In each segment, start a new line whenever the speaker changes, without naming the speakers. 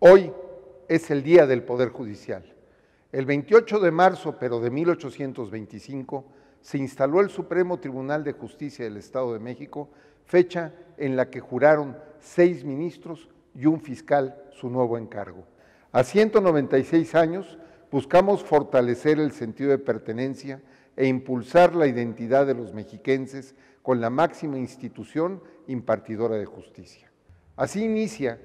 Hoy es el día del Poder Judicial. El 28 de marzo, pero de 1825, se instaló el Supremo Tribunal de Justicia del Estado de México, fecha en la que juraron seis ministros y un fiscal su nuevo encargo. A 196 años buscamos fortalecer el sentido de pertenencia e impulsar la identidad de los mexiquenses con la máxima institución impartidora de justicia. Así inicia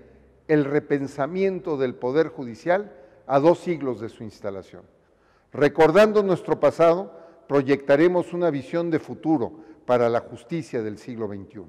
el repensamiento del Poder Judicial a dos siglos de su instalación. Recordando nuestro pasado, proyectaremos una visión de futuro para la justicia del siglo XXI.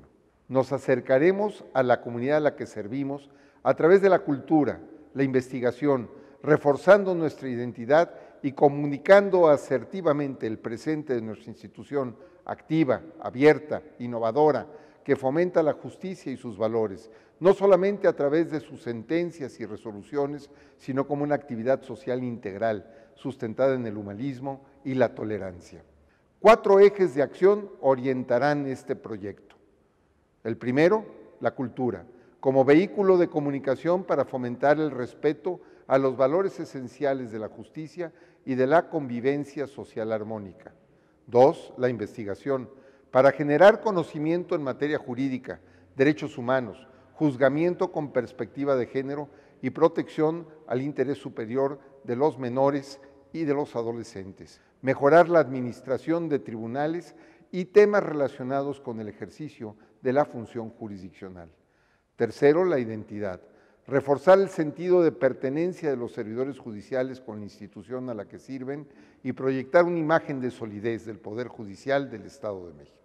Nos acercaremos a la comunidad a la que servimos a través de la cultura, la investigación, reforzando nuestra identidad y comunicando asertivamente el presente de nuestra institución activa, abierta, innovadora, que fomenta la justicia y sus valores, no solamente a través de sus sentencias y resoluciones, sino como una actividad social integral, sustentada en el humanismo y la tolerancia. Cuatro ejes de acción orientarán este proyecto. El primero, la cultura, como vehículo de comunicación para fomentar el respeto a los valores esenciales de la justicia y de la convivencia social armónica. Dos, la investigación para generar conocimiento en materia jurídica, derechos humanos, juzgamiento con perspectiva de género y protección al interés superior de los menores y de los adolescentes, mejorar la administración de tribunales y temas relacionados con el ejercicio de la función jurisdiccional. Tercero, la identidad. Reforzar el sentido de pertenencia de los servidores judiciales con la institución a la que sirven y proyectar una imagen de solidez del Poder Judicial del Estado de México.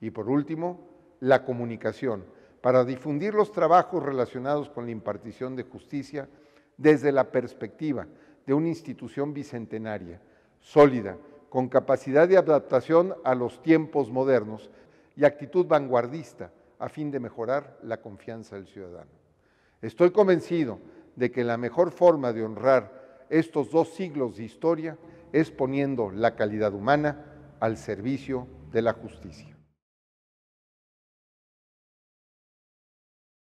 Y por último, la comunicación, para difundir los trabajos relacionados con la impartición de justicia desde la perspectiva de una institución bicentenaria, sólida, con capacidad de adaptación a los tiempos modernos y actitud vanguardista a fin de mejorar la confianza del ciudadano. Estoy convencido de que la mejor forma de honrar estos dos siglos de historia es poniendo la calidad humana al servicio de la justicia.